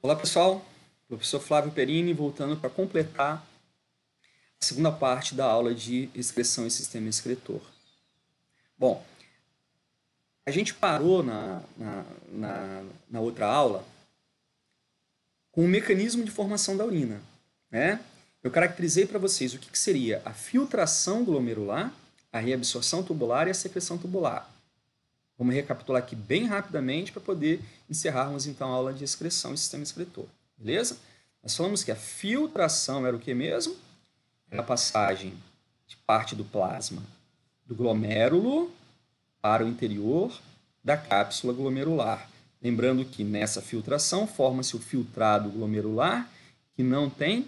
Olá pessoal, professor Flávio Perini voltando para completar a segunda parte da aula de excreção e sistema escritor. Bom, a gente parou na, na, na, na outra aula com o mecanismo de formação da urina. Né? Eu caracterizei para vocês o que, que seria a filtração glomerular, a reabsorção tubular e a secreção tubular. Vamos recapitular aqui bem rapidamente para poder encerrarmos então a aula de excreção e sistema excretor. Beleza? Nós falamos que a filtração era o que mesmo? Era a passagem de parte do plasma do glomérulo para o interior da cápsula glomerular. Lembrando que nessa filtração forma-se o filtrado glomerular que não tem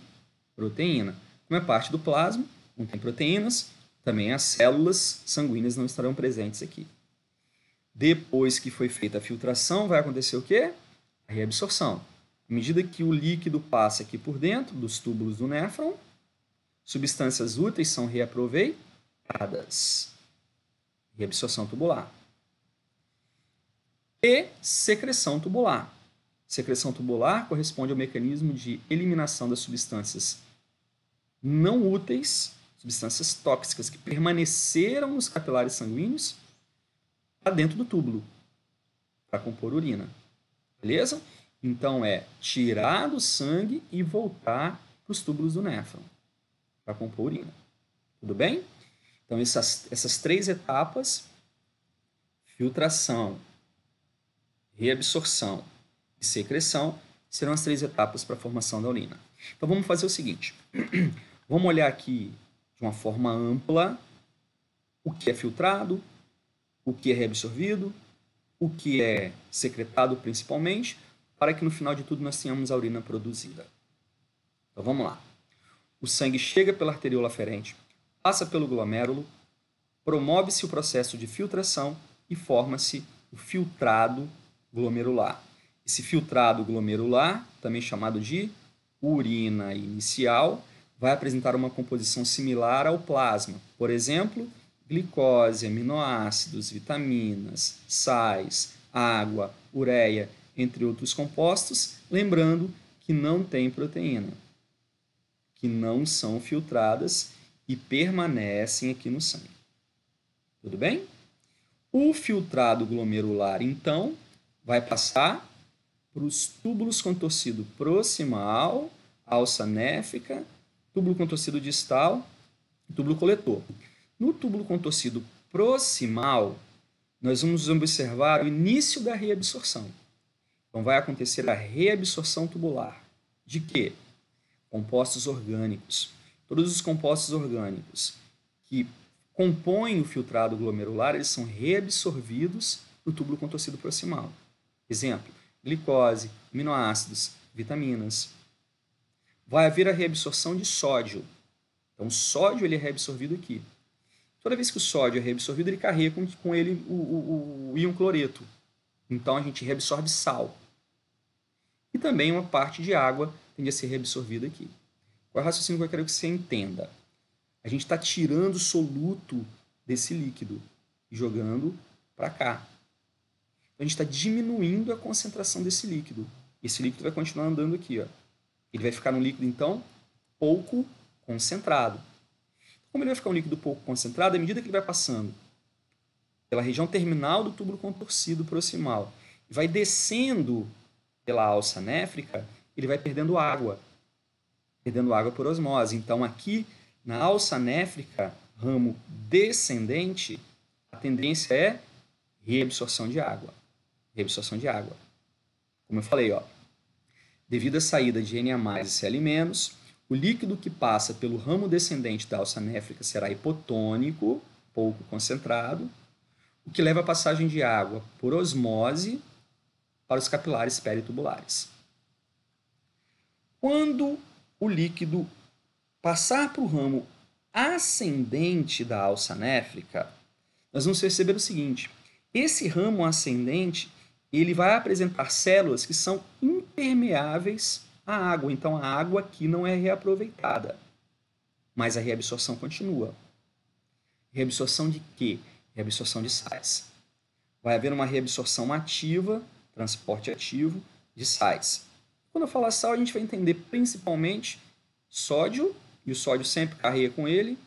proteína. Como é parte do plasma, não tem proteínas, também as células sanguíneas não estarão presentes aqui. Depois que foi feita a filtração, vai acontecer o quê? A reabsorção. À medida que o líquido passa aqui por dentro dos túbulos do néfron, substâncias úteis são reaproveitadas. Reabsorção tubular. E secreção tubular. Secreção tubular corresponde ao mecanismo de eliminação das substâncias não úteis, substâncias tóxicas que permaneceram nos capilares sanguíneos está dentro do túbulo para compor urina. Beleza? Então é tirar do sangue e voltar para os túbulos do néfron para compor urina. Tudo bem? Então essas, essas três etapas, filtração, reabsorção e secreção, serão as três etapas para a formação da urina. Então vamos fazer o seguinte. Vamos olhar aqui de uma forma ampla o que é filtrado, o que é reabsorvido, o que é secretado principalmente, para que no final de tudo nós tenhamos a urina produzida. Então vamos lá. O sangue chega pela arteriola aferente, passa pelo glomérulo, promove-se o processo de filtração e forma-se o filtrado glomerular. Esse filtrado glomerular, também chamado de urina inicial, vai apresentar uma composição similar ao plasma. Por exemplo, glicose, aminoácidos, vitaminas, sais, água, ureia, entre outros compostos, lembrando que não tem proteína, que não são filtradas e permanecem aqui no sangue. Tudo bem? O filtrado glomerular, então, vai passar para os túbulos contorcido proximal, alça néfica, túbulo contorcido distal, túbulo coletor. No túbulo contorcido proximal, nós vamos observar o início da reabsorção. Então, vai acontecer a reabsorção tubular. De quê? Compostos orgânicos. Todos os compostos orgânicos que compõem o filtrado glomerular, eles são reabsorvidos no túbulo contorcido proximal. Exemplo, glicose, aminoácidos, vitaminas. Vai haver a reabsorção de sódio. Então, o sódio ele é reabsorvido aqui. Toda vez que o sódio é reabsorvido, ele carrega com, com ele o, o, o íon cloreto. Então a gente reabsorve sal. E também uma parte de água tende a ser reabsorvida aqui. Qual é o raciocínio que eu quero que você entenda? A gente está tirando o soluto desse líquido e jogando para cá. Então a gente está diminuindo a concentração desse líquido. Esse líquido vai continuar andando aqui. Ó. Ele vai ficar um líquido, então, pouco concentrado. Como ele vai ficar um líquido pouco concentrado, à medida que ele vai passando pela região terminal do túbulo contorcido proximal e vai descendo pela alça néfrica, ele vai perdendo água, perdendo água por osmose. Então, aqui na alça néfrica, ramo descendente, a tendência é reabsorção de água. Reabsorção de água. Como eu falei, ó, devido à saída de Na e Cl-, o líquido que passa pelo ramo descendente da alça néfrica será hipotônico, pouco concentrado, o que leva a passagem de água por osmose para os capilares peritubulares. Quando o líquido passar para o ramo ascendente da alça néfrica, nós vamos perceber o seguinte: esse ramo ascendente ele vai apresentar células que são impermeáveis a água. Então a água aqui não é reaproveitada, mas a reabsorção continua. Reabsorção de quê? Reabsorção de sais. Vai haver uma reabsorção ativa, transporte ativo de sais. Quando eu falar sal, a gente vai entender principalmente sódio, e o sódio sempre carrega com ele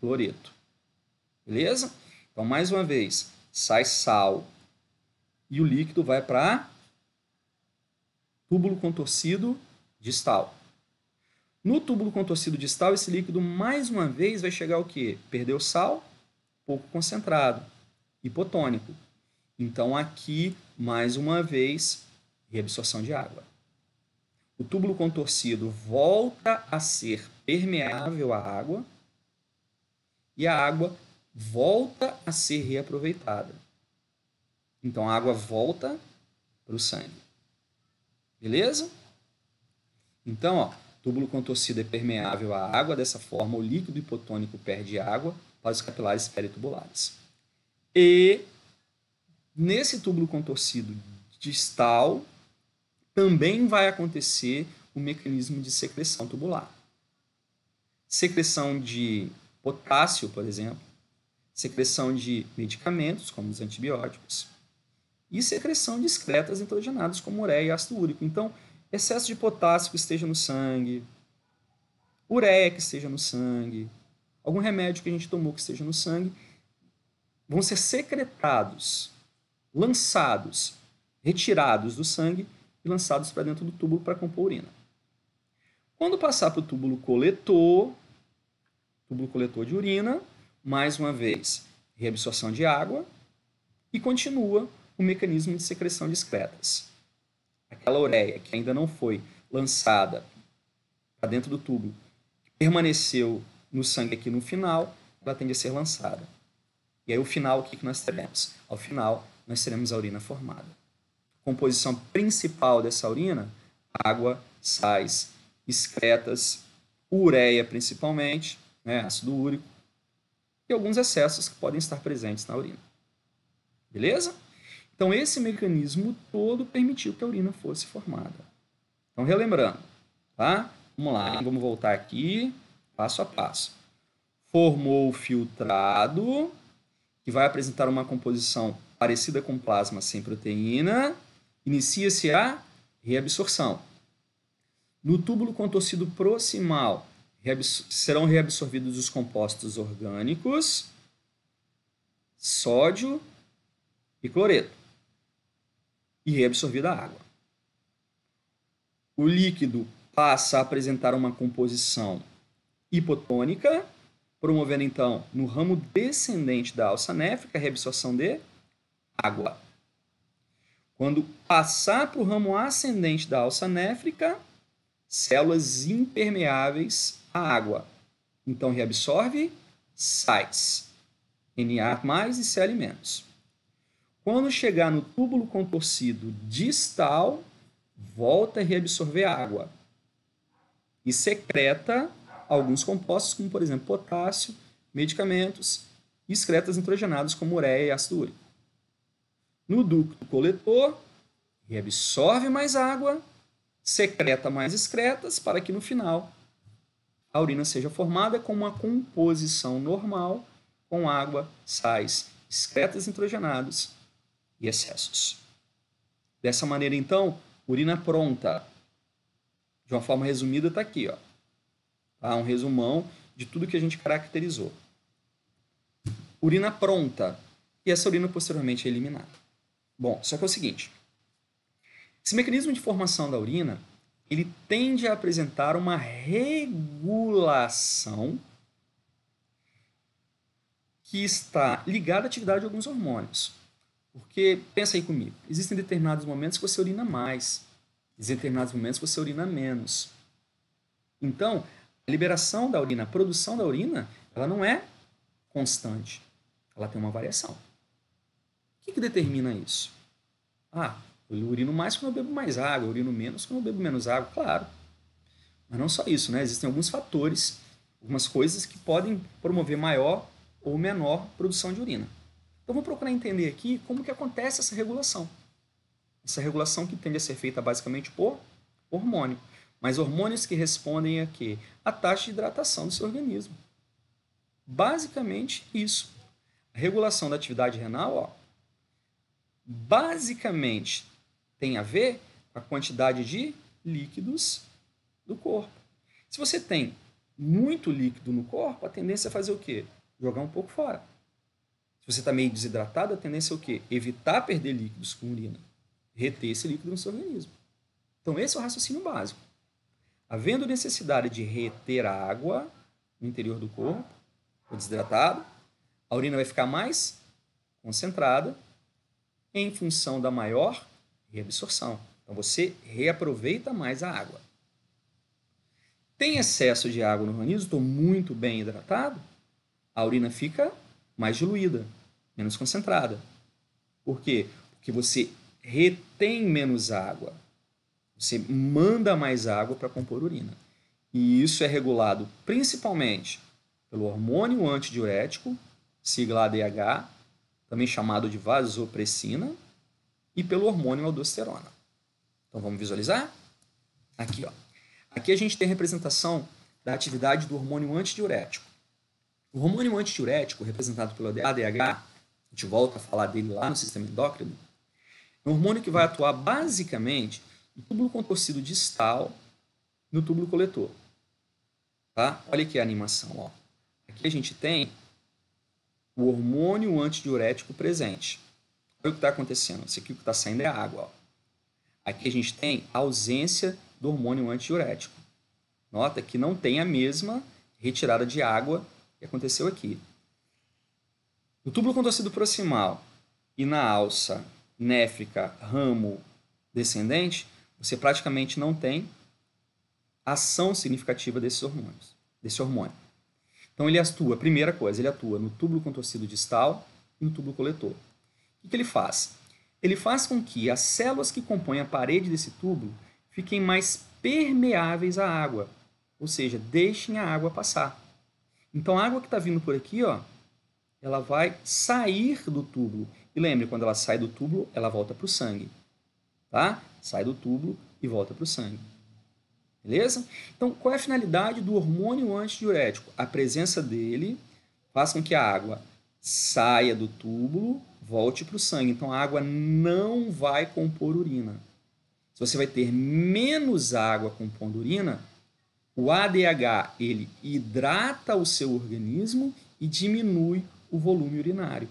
cloreto. Beleza? Então, mais uma vez, sai sal e o líquido vai para túbulo contorcido distal. No túbulo contorcido distal, esse líquido mais uma vez vai chegar o quê? Perdeu sal, pouco concentrado, hipotônico. Então aqui, mais uma vez, reabsorção de água. O túbulo contorcido volta a ser permeável à água e a água volta a ser reaproveitada. Então a água volta para o sangue. Beleza? Então, ó, túbulo contorcido é permeável à água, dessa forma o líquido hipotônico perde água para os capilares peritubulares. E nesse túbulo contorcido distal também vai acontecer o mecanismo de secreção tubular. Secreção de potássio, por exemplo, secreção de medicamentos, como os antibióticos, e secreção de excretas nitrogenadas, como ureia e ácido úrico. Então, excesso de potássio que esteja no sangue, ureia que esteja no sangue, algum remédio que a gente tomou que esteja no sangue, vão ser secretados, lançados, retirados do sangue e lançados para dentro do túbulo para compor urina. Quando passar para o túbulo coletor, túbulo coletor de urina, mais uma vez, reabsorção de água e continua o mecanismo de secreção de excretas aquela ureia que ainda não foi lançada para dentro do tubo, que permaneceu no sangue aqui no final, ela tende a ser lançada. E aí, o final, o que nós teremos? Ao final, nós teremos a urina formada. composição principal dessa urina, água, sais, excretas, ureia principalmente, né, ácido úrico, e alguns excessos que podem estar presentes na urina. Beleza? Então, esse mecanismo todo permitiu que a urina fosse formada. Então, relembrando, tá? Vamos lá, vamos voltar aqui, passo a passo. Formou o filtrado, que vai apresentar uma composição parecida com plasma sem proteína. Inicia-se a reabsorção. No túbulo contorcido proximal, serão reabsorvidos os compostos orgânicos, sódio e cloreto e reabsorvida a água. O líquido passa a apresentar uma composição hipotônica, promovendo então no ramo descendente da alça néfrica a reabsorção de água. Quando passar para o ramo ascendente da alça néfrica, células impermeáveis à água. Então reabsorve sais, Na+, e C menos. Quando chegar no túbulo contorcido distal, volta a reabsorver água e secreta alguns compostos, como por exemplo potássio, medicamentos e excretas nitrogenadas como ureia e ácido úrico. No ducto coletor, reabsorve mais água, secreta mais excretas para que no final a urina seja formada com uma composição normal com água, sais, excretas nitrogenadas e excessos. Dessa maneira, então, urina pronta, de uma forma resumida, está aqui. Ó. Tá? Um resumão de tudo que a gente caracterizou. Urina pronta, e essa urina posteriormente é eliminada. Bom, só que é o seguinte, esse mecanismo de formação da urina, ele tende a apresentar uma regulação que está ligada à atividade de alguns hormônios. Porque, pensa aí comigo, existem determinados momentos que você urina mais, existem determinados momentos que você urina menos. Então, a liberação da urina, a produção da urina, ela não é constante, ela tem uma variação. O que, que determina isso? Ah, eu urino mais quando eu bebo mais água, eu urino menos quando eu bebo menos água, claro. Mas não só isso, né? Existem alguns fatores, algumas coisas que podem promover maior ou menor produção de urina. Então vamos procurar entender aqui como que acontece essa regulação. Essa regulação que tende a ser feita basicamente por hormônio. Mas hormônios que respondem a quê? A taxa de hidratação do seu organismo. Basicamente isso. A regulação da atividade renal, ó, basicamente tem a ver com a quantidade de líquidos do corpo. Se você tem muito líquido no corpo, a tendência é fazer o quê? Jogar um pouco fora. Se você está meio desidratado, a tendência é o quê? Evitar perder líquidos com urina. Reter esse líquido no seu organismo. Então, esse é o raciocínio básico. Havendo necessidade de reter água no interior do corpo, ou desidratado, a urina vai ficar mais concentrada em função da maior reabsorção. Então, você reaproveita mais a água. Tem excesso de água no organismo, estou muito bem hidratado, a urina fica mais diluída menos concentrada. Por quê? Porque você retém menos água. Você manda mais água para compor urina. E isso é regulado principalmente pelo hormônio antidiurético, sigla ADH, também chamado de vasopressina, e pelo hormônio aldosterona. Então vamos visualizar? Aqui, ó. Aqui a gente tem a representação da atividade do hormônio antidiurético. O hormônio antidiurético, representado pelo ADH, a gente volta a falar dele lá no sistema endócrino, é um hormônio que vai atuar basicamente no túbulo contorcido distal, no túbulo coletor. Tá? Olha aqui a animação. Ó. Aqui a gente tem o hormônio antidiurético presente. Olha o que está acontecendo. Isso aqui o que está saindo é água. Ó. Aqui a gente tem a ausência do hormônio antidiurético. Nota que não tem a mesma retirada de água que aconteceu aqui. No túbulo contorcido proximal e na alça néfrica, ramo descendente, você praticamente não tem ação significativa desses hormônios, desse hormônio. Então ele atua, primeira coisa, ele atua no túbulo contorcido distal e no túbulo coletor. O que ele faz? Ele faz com que as células que compõem a parede desse túbulo fiquem mais permeáveis à água, ou seja, deixem a água passar. Então a água que está vindo por aqui, ó, ela vai sair do túbulo. E lembre, quando ela sai do túbulo, ela volta para o sangue. Tá? Sai do túbulo e volta para o sangue. Beleza? Então, qual é a finalidade do hormônio antidiurético? A presença dele faz com que a água saia do túbulo, volte para o sangue. Então, a água não vai compor urina. Se você vai ter menos água compondo urina, o ADH ele hidrata o seu organismo e diminui o volume urinário.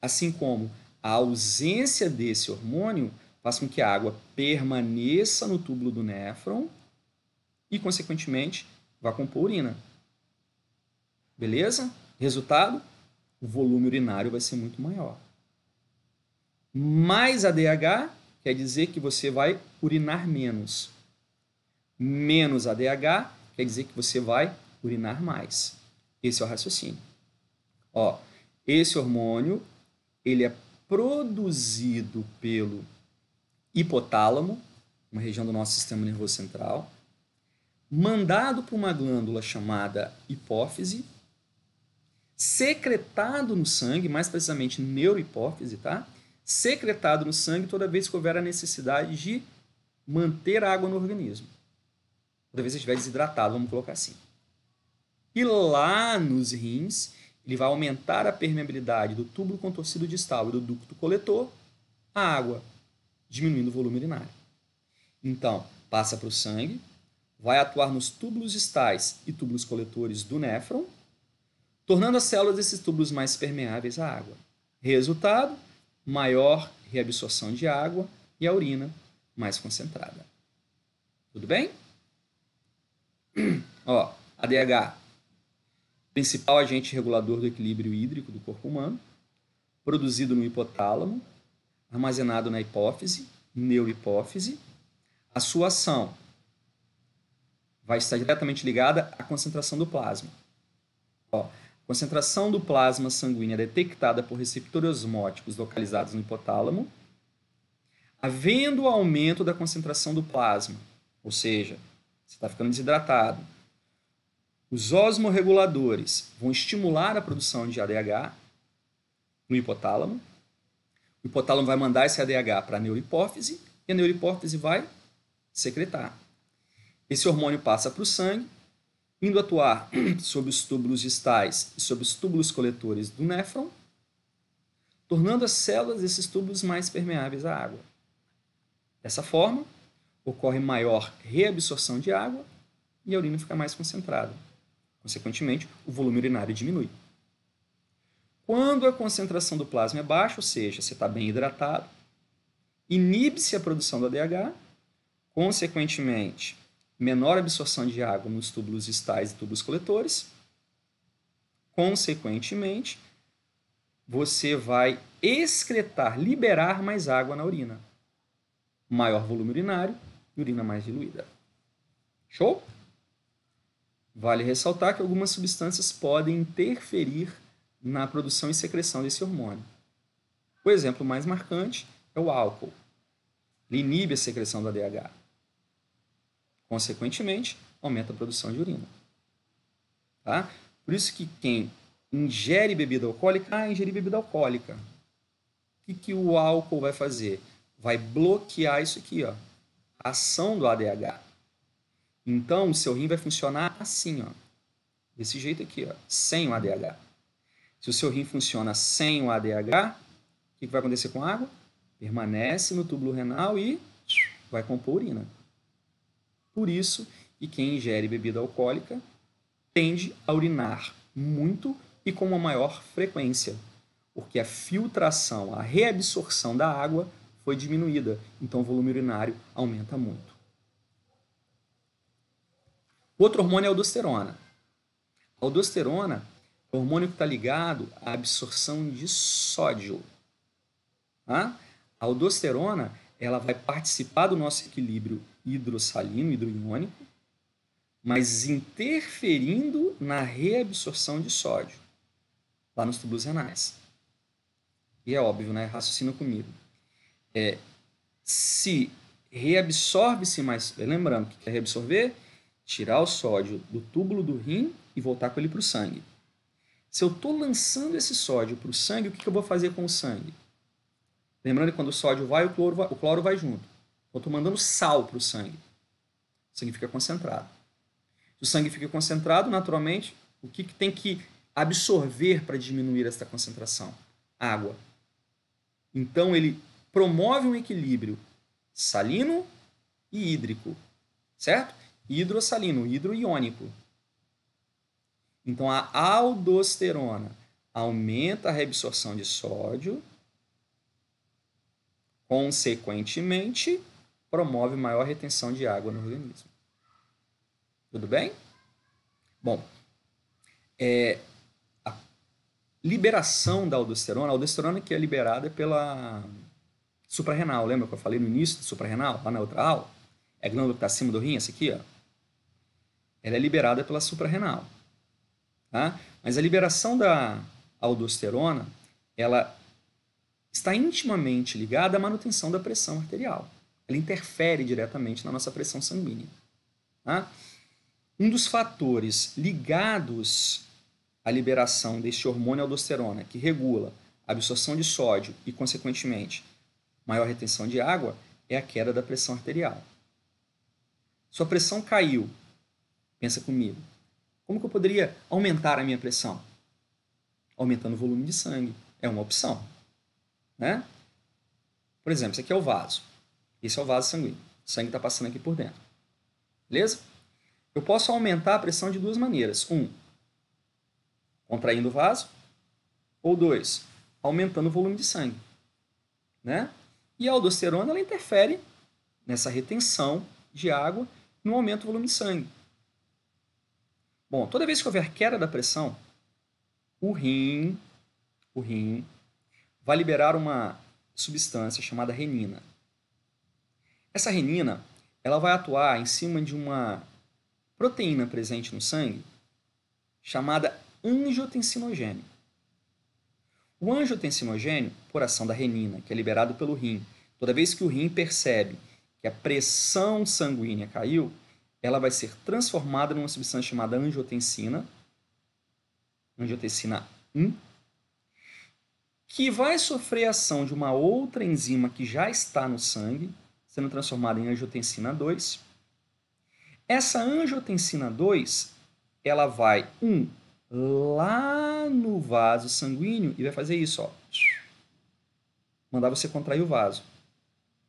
Assim como a ausência desse hormônio faz com que a água permaneça no túbulo do néfron e, consequentemente, vá compor urina. Beleza? Resultado? O volume urinário vai ser muito maior. Mais ADH quer dizer que você vai urinar menos. Menos ADH quer dizer que você vai urinar mais. Esse é o raciocínio. Ó, esse hormônio ele é produzido pelo hipotálamo, uma região do nosso sistema nervoso central, mandado para uma glândula chamada hipófise, secretado no sangue, mais precisamente neurohipófise, tá? Secretado no sangue toda vez que houver a necessidade de manter água no organismo. Toda vez que estiver desidratado, vamos colocar assim. E lá nos rins, ele vai aumentar a permeabilidade do túbulo contorcido distal e do ducto coletor à água, diminuindo o volume urinário. Então, passa para o sangue, vai atuar nos túbulos distais e túbulos coletores do néfron, tornando as células desses túbulos mais permeáveis à água. Resultado, maior reabsorção de água e a urina mais concentrada. Tudo bem? Ó, ADH principal agente regulador do equilíbrio hídrico do corpo humano, produzido no hipotálamo, armazenado na hipófise, neurohipófise. A sua ação vai estar diretamente ligada à concentração do plasma. Ó, a concentração do plasma sanguíneo é detectada por receptores osmóticos localizados no hipotálamo. Havendo aumento da concentração do plasma, ou seja, você está ficando desidratado, os osmorreguladores vão estimular a produção de ADH no hipotálamo. O hipotálamo vai mandar esse ADH para a neurohipófise e a neurohipófise vai secretar. Esse hormônio passa para o sangue, indo atuar sobre os túbulos distais e sobre os túbulos coletores do néfron, tornando as células desses túbulos mais permeáveis à água. Dessa forma, ocorre maior reabsorção de água e a urina fica mais concentrada. Consequentemente, o volume urinário diminui. Quando a concentração do plasma é baixa, ou seja, você está bem hidratado, inibe-se a produção do ADH, consequentemente, menor absorção de água nos túbulos distais e túbulos coletores. Consequentemente, você vai excretar, liberar mais água na urina. Maior volume urinário, e urina mais diluída. Show? Vale ressaltar que algumas substâncias podem interferir na produção e secreção desse hormônio. O exemplo mais marcante é o álcool. Ele inibe a secreção da DH. Consequentemente, aumenta a produção de urina. Tá? Por isso que quem ingere bebida alcoólica, ah, ingere bebida alcoólica. O que, que o álcool vai fazer? Vai bloquear isso aqui, ó, a ação do ADH. Então, o seu rim vai funcionar assim, ó. Desse jeito aqui, ó, sem o ADH. Se o seu rim funciona sem o ADH, o que vai acontecer com a água? Permanece no túbulo renal e vai compor urina. Por isso, e quem ingere bebida alcoólica tende a urinar muito e com uma maior frequência, porque a filtração, a reabsorção da água foi diminuída, então o volume urinário aumenta muito. Outro hormônio é a aldosterona. A aldosterona é o hormônio que está ligado à absorção de sódio. Tá? A aldosterona ela vai participar do nosso equilíbrio hidrossalino, hidroiônico, mas interferindo na reabsorção de sódio lá nos tubos renais. E é óbvio, né? Raciocina comigo. É, se reabsorve-se mais. Lembrando que é reabsorver, tirar o sódio do túbulo do rim e voltar com ele para o sangue. Se eu estou lançando esse sódio para o sangue, o que, que, eu vou fazer com o sangue? Lembrando que quando o sódio vai, o cloro vai, o cloro vai junto. Então, eu estou mandando sal para o sangue. O sangue fica concentrado. Se o sangue fica concentrado, naturalmente, o que, que tem que absorver para diminuir essa concentração? Água. Então ele promove um equilíbrio salino e hídrico, certo? hidrossalino, hidroiônico. Então a aldosterona aumenta a reabsorção de sódio, consequentemente, promove maior retenção de água no organismo. Tudo bem? Bom, é, a liberação da aldosterona, a aldosterona que é liberada pela suprarrenal, lembra que eu falei no início do suprarrenal, lá na outra aula? É a glândula que está acima do rim, essa aqui, ó ela é liberada pela suprarrenal. Tá? Mas a liberação da aldosterona, ela está intimamente ligada à manutenção da pressão arterial. Ela interfere diretamente na nossa pressão sanguínea. Tá? Um dos fatores ligados à liberação deste hormônio aldosterona, que regula a absorção de sódio e, consequentemente, maior retenção de água, é a queda da pressão arterial. Sua pressão caiu Pensa comigo. Como que eu poderia aumentar a minha pressão? Aumentando o volume de sangue. É uma opção. Né? Por exemplo, esse aqui é o vaso. Esse é o vaso sanguíneo. O sangue está passando aqui por dentro. Beleza? Eu posso aumentar a pressão de duas maneiras. Um, contraindo o vaso. Ou dois, aumentando o volume de sangue. Né? E a aldosterona ela interfere nessa retenção de água no aumento do volume de sangue. Bom, toda vez que houver queda da pressão, o rim, o rim vai liberar uma substância chamada renina. Essa renina, ela vai atuar em cima de uma proteína presente no sangue chamada angiotensinogênio. O angiotensinogênio, por ação da renina, que é liberado pelo rim, toda vez que o rim percebe que a pressão sanguínea caiu, ela vai ser transformada numa substância chamada angiotensina, angiotensina 1, que vai sofrer a ação de uma outra enzima que já está no sangue, sendo transformada em angiotensina 2. Essa angiotensina 2, ela vai, um, lá no vaso sanguíneo e vai fazer isso, ó. Mandar você contrair o vaso.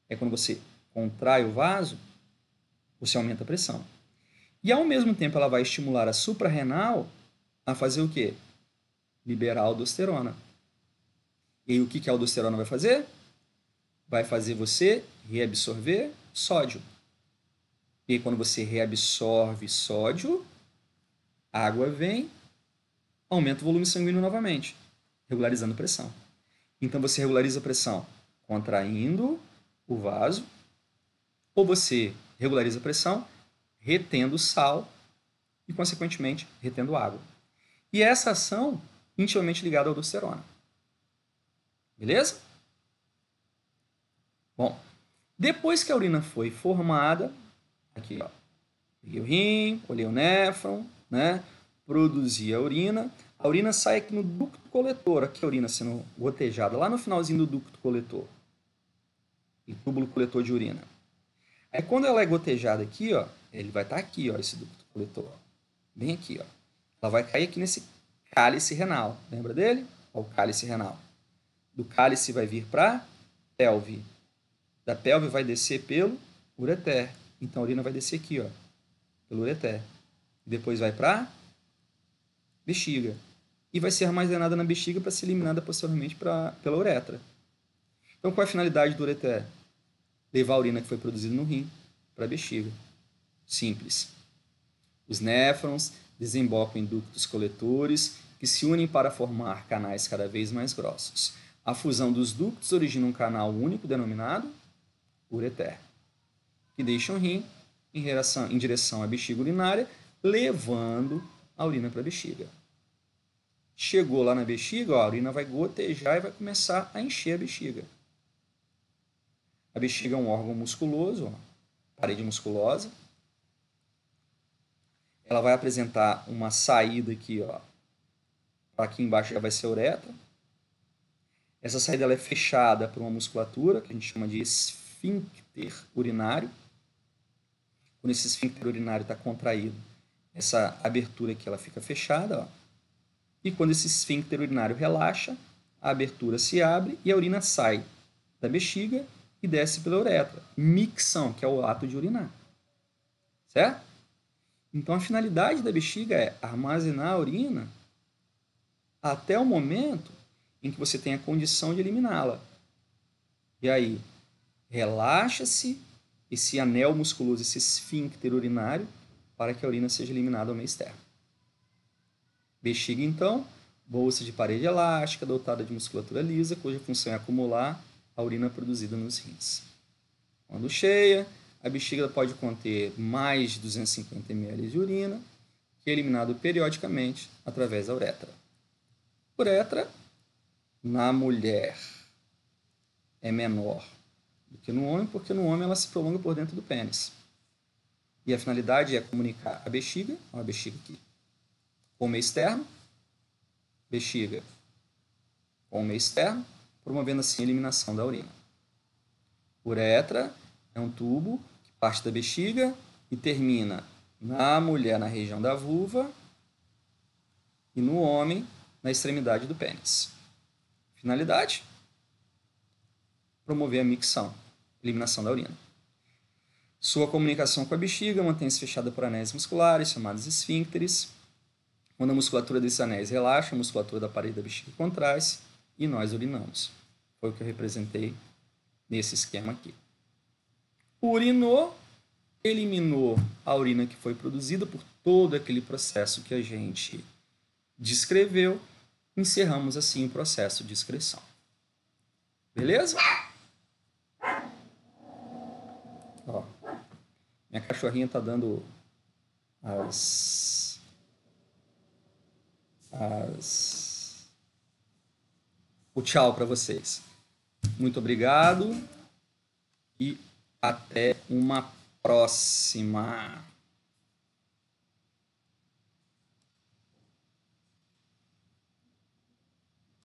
É quando você contrai o vaso, você aumenta a pressão. E ao mesmo tempo ela vai estimular a suprarrenal a fazer o quê? Liberar a aldosterona. E o que, que a aldosterona vai fazer? Vai fazer você reabsorver sódio. E quando você reabsorve sódio, água vem, aumenta o volume sanguíneo novamente, regularizando a pressão. Então você regulariza a pressão contraindo o vaso, ou você regulariza a pressão, retendo sal e, consequentemente, retendo água. E essa ação intimamente ligada à aldosterona. Beleza? Bom, depois que a urina foi formada, aqui, ó, peguei o rim, olhei o néfron, né? Produzi a urina. A urina sai aqui no ducto coletor, aqui a urina sendo gotejada, lá no finalzinho do ducto coletor. E túbulo coletor de urina. Aí é, quando ela é gotejada aqui, ó, ele vai estar tá aqui, ó, esse ducto coletor. Ó, bem aqui, ó. Ela vai cair aqui nesse cálice renal. Lembra dele? Ó, o cálice renal. Do cálice vai vir para pelve. Da pelve vai descer pelo ureter. Então a urina vai descer aqui, ó, pelo ureter. E depois vai para bexiga. E vai ser armazenada na bexiga para ser eliminada posteriormente pra, pela uretra. Então qual é a finalidade do ureter? levar a urina que foi produzida no rim para a bexiga. Simples. Os néfrons desembocam em ductos coletores que se unem para formar canais cada vez mais grossos. A fusão dos ductos origina um canal único denominado ureter, que deixa o rim em, relação, em direção à bexiga urinária, levando a urina para a bexiga. Chegou lá na bexiga, ó, a urina vai gotejar e vai começar a encher a bexiga. A bexiga é um órgão musculoso, parede musculosa. Ela vai apresentar uma saída aqui, ó. Aqui embaixo já vai ser a uretra. Essa saída ela é fechada por uma musculatura que a gente chama de esfíncter urinário. Quando esse esfíncter urinário está contraído, essa abertura aqui ela fica fechada. Ó. E quando esse esfíncter urinário relaxa, a abertura se abre e a urina sai da bexiga e desce pela uretra. Micção, que é o ato de urinar. Certo? Então a finalidade da bexiga é armazenar a urina até o momento em que você tem a condição de eliminá-la. E aí, relaxa-se esse anel musculoso, esse esfíncter urinário, para que a urina seja eliminada ao meio externo. Bexiga, então, bolsa de parede elástica, dotada de musculatura lisa, cuja função é acumular a urina produzida nos rins. Quando cheia, a bexiga pode conter mais de 250 ml de urina, que é eliminado periodicamente através da uretra. Uretra, na mulher, é menor do que no homem, porque no homem ela se prolonga por dentro do pênis. E a finalidade é comunicar a bexiga, é uma bexiga aqui, com o meio externo, bexiga com o meio externo, promovendo assim a eliminação da urina. Uretra é um tubo que parte da bexiga e termina na mulher na região da vulva e no homem na extremidade do pênis. Finalidade: promover a micção, eliminação da urina. Sua comunicação com a bexiga mantém-se fechada por anéis musculares, chamados esfíncteres. Quando a musculatura desses anéis relaxa, a musculatura da parede da bexiga contrai-se e nós urinamos. Foi o que eu representei nesse esquema aqui. Urinou, eliminou a urina que foi produzida por todo aquele processo que a gente descreveu. Encerramos assim o processo de excreção. Beleza? Ó, minha cachorrinha está dando as as o tchau para vocês. Muito obrigado e até uma próxima.